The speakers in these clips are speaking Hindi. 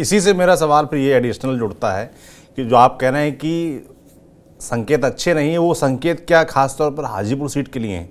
इसी से मेरा सवाल फिर ये एडिशनल जुड़ता है कि जो आप कह रहे हैं कि संकेत अच्छे नहीं है वो संकेत क्या खासतौर पर हाजीपुर सीट के लिए हैं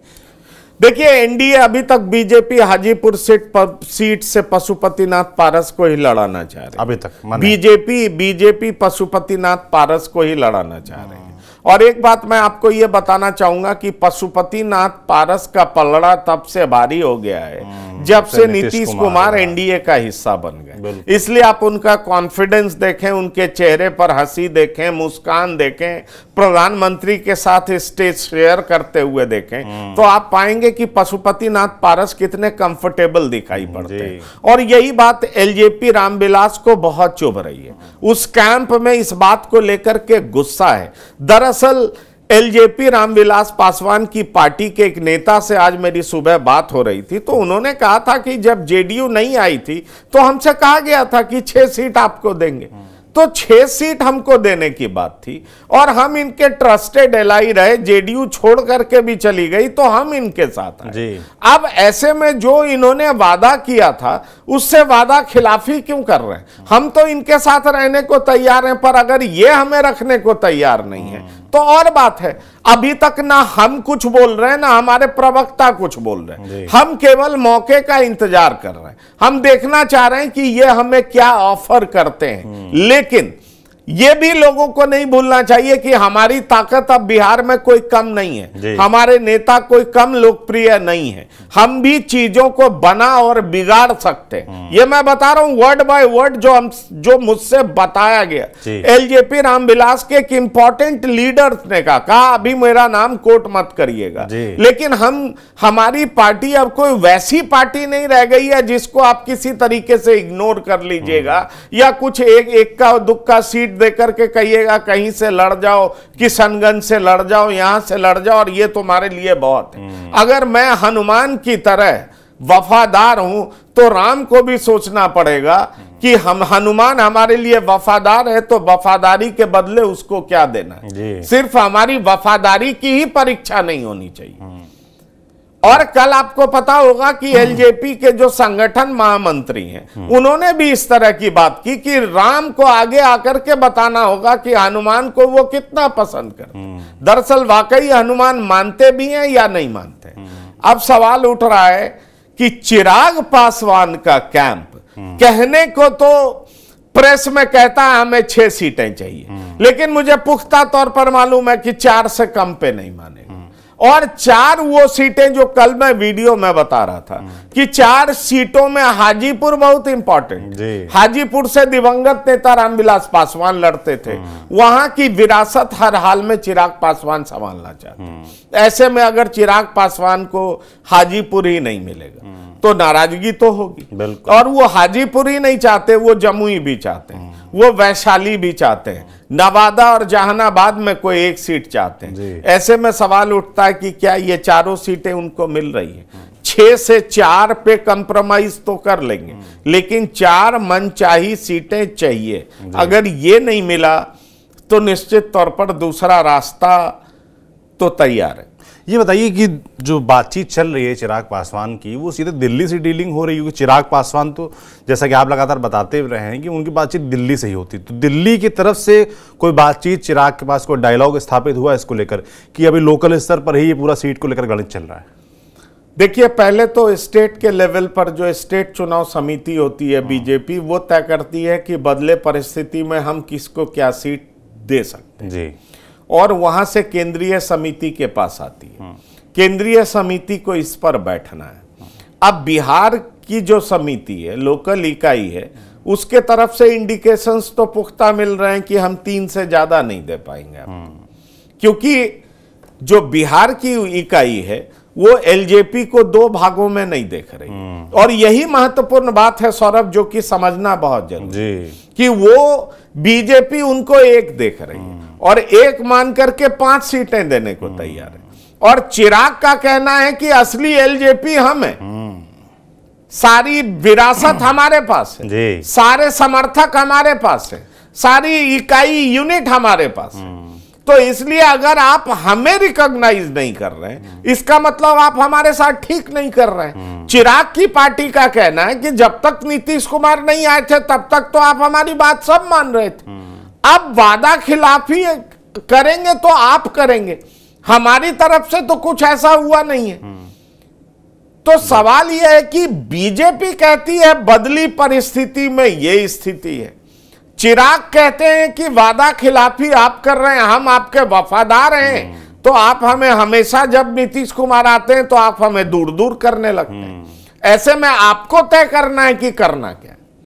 देखिए एनडीए अभी तक बीजेपी हाजीपुर सीट पर सीट से पशुपतिनाथ पारस को ही लड़ाना चाह रहे अभी तक बीजेपी बीजेपी पशुपतिनाथ पारस को ही लड़ाना चाह रहे हैं और एक बात मैं आपको ये बताना चाहूंगा कि पशुपतिनाथ पारस का पलड़ा तब से भारी हो गया है हम्म, जब से नीतीश कुमार एनडीए का हिस्सा बन गए इसलिए आप उनका कॉन्फिडेंस देखें उनके चेहरे पर हंसी देखें मुस्कान देखें प्रधानमंत्री के साथ स्टेज शेयर करते हुए देखें हम्म। तो आप पाएंगे कि पशुपतिनाथ पारस कितने कंफर्टेबल दिखाई हम्म, पड़ते हैं और यही बात एलजेपी रामविलास को बहुत चुभ रही है उस कैंप में इस बात को लेकर के गुस्सा है दरअसल दरअसल एलजेपी रामविलास पासवान की पार्टी के एक नेता से आज मेरी सुबह बात हो रही थी तो उन्होंने कहा था कि जब जेडीयू नहीं आई थी तो हमसे कहा गया था कि छह सीट आपको देंगे तो छह सीट हमको देने की बात थी और हम इनके ट्रस्टेड एल रहे जेडीयू छोड़ करके भी चली गई तो हम इनके साथ आए अब ऐसे में जो इन्होंने वादा किया था उससे वादा खिलाफी क्यों कर रहे हैं हम तो इनके साथ रहने को तैयार हैं पर अगर ये हमें रखने को तैयार नहीं है तो और बात है अभी तक ना हम कुछ बोल रहे हैं ना हमारे प्रवक्ता कुछ बोल रहे हैं हम केवल मौके का इंतजार कर रहे हैं हम देखना चाह रहे हैं कि ये हमें क्या ऑफर करते हैं हम्म। लेकिन ये भी लोगों को नहीं भूलना चाहिए कि हमारी ताकत अब बिहार में कोई कम नहीं है हमारे नेता कोई कम लोकप्रिय नहीं है हम भी चीजों को बना और बिगाड़ सकते हैं हम्म। ये मैं बता रहा हूं वर्ड बाय वर्ड जो हम जो मुझसे बताया गया एलजेपी रामविलास के एक इंपॉर्टेंट लीडर्स ने कहा कहा अभी मेरा नाम कोट मत करिएगा लेकिन हम हमारी पार्टी अब कोई वैसी पार्टी नहीं रह गई है जिसको आप किसी तरीके से इग्नोर कर लीजिएगा हम्म। या कुछ एक एक का दुख का सीट देकर के कहिएगा कहीं से लड़ जाओ किशनगंज से लड़ जाओ यहां से लड़ जाओ और ये तुम्हारे लिए बहुत है हम्म। अगर मैं हनुमान की तरह वफादार हूं तो राम को भी सोचना पड़ेगा कि हम हनुमान हमारे लिए वफादार है तो वफादारी के बदले उसको क्या देना है सिर्फ हमारी वफादारी की ही परीक्षा नहीं होनी चाहिए हम्म। और कल आपको पता होगा कि हम्म। एलजेपी के जो संगठन महामंत्री हैं हम्म। उन्होंने भी इस तरह की बात की कि राम को आगे आकर के बताना होगा कि हनुमान को वो कितना पसंद करते हम्म। दरअसल वाकई हनुमान मानते भी हैं या नहीं मानते अब सवाल उठ रहा है कि चिराग पासवान का कैंप कहने को तो प्रेस में कहता है हमें छह सीटें चाहिए लेकिन मुझे पुख्ता तौर पर मालूम है कि चार से कम पे नहीं माने और चार वो सीटें जो कल मैं वीडियो में बता रहा था कि चार सीटों में हाजीपुर बहुत इंपॉर्टेंट हाजीपुर से दिवंगत नेता रामविलास पासवान लड़ते थे हम्म। वहां की विरासत हर हाल में चिराग पासवान संभालना चाहते हम्म। ऐसे में अगर चिराग पासवान को हाजीपुर ही नहीं मिलेगा हम्म। तो नाराजगी तो होगी और वो हाजीपुर ही नहीं चाहते वो जमुई भी चाहते हैं वो वैशाली भी चाहते हैं नवादा और जहानाबाद में कोई एक सीट चाहते हैं ऐसे में सवाल उठता है कि क्या ये चारों सीटें उनको मिल रही है छह से चार पे कंप्रोमाइज तो कर लेंगे लेकिन चार मनचाही सीटें चाहिए अगर ये नहीं मिला तो निश्चित तौर पर दूसरा रास्ता तो तैयार है ये बताइए कि जो बातचीत चल रही है चिराग पासवान की वो सीधे दिल्ली से डीलिंग हो रही है क्योंकि चिराग पासवान तो जैसा कि आप लगातार बताते रहे हैं कि उनकी बातचीत दिल्ली से ही होती तो दिल्ली की तरफ से कोई बातचीत चिराग के पास कोई डायलॉग स्थापित हुआ इसको लेकर कि अभी लोकल स्तर पर ही ये पूरा सीट को लेकर गणित चल रहा है देखिए पहले तो स्टेट के लेवल पर जो स्टेट चुनाव समिति होती है बीजेपी हाँ। वो तय करती है कि बदले परिस्थिति में हम किसको क्या सीट दे सकते हैं जी और वहां से केंद्रीय समिति के पास आती है केंद्रीय समिति को इस पर बैठना है अब बिहार की जो समिति है लोकल इकाई है उसके तरफ से इंडिकेशंस तो पुख्ता मिल रहे हैं कि हम तीन से ज़्यादा नहीं दे पाएंगे क्योंकि जो बिहार की इकाई है वो एलजेपी को दो भागों में नहीं देख रही हम्म। और यही महत्वपूर्ण बात है सौरभ जो कि समझना बहुत जरूरी है कि वो बीजेपी उनको एक देख रही है हम्म। और एक मान करके पांच सीटें देने को हम्म। तैयार है और चिराग का कहना है कि असली एलजेपी हम है सारी विरासत हमारे पास है जी। सारे समर्थक हमारे पास है सारी इकाई यूनिट हमारे पास है हम्म। तो इसलिए अगर आप हमें रिकॉग्नाइज नहीं कर रहे हैं हम्म। इसका मतलब आप हमारे साथ ठीक नहीं कर रहे हैं हम्म। चिराग की पार्टी का कहना है कि जब तक नीतीश कुमार नहीं आए थे तब तक तो आप हमारी बात सब मान रहे थे अब वादा खिलाफी करेंगे तो आप करेंगे हमारी तरफ से तो कुछ ऐसा हुआ नहीं है हम्म। तो सवाल यह है कि बीजेपी कहती है बदली परिस्थिति में ये स्थिति है चिराग कहते हैं कि वादा खिलाफी आप कर रहे हैं हम आपके वफादार हैं हम्म। तो आप हमें हमेशा जब नीतीश कुमार आते हैं तो आप हमें दूर दूर करने लगते हैं हम्म। ऐसे में आपको तय करना है कि करना क्या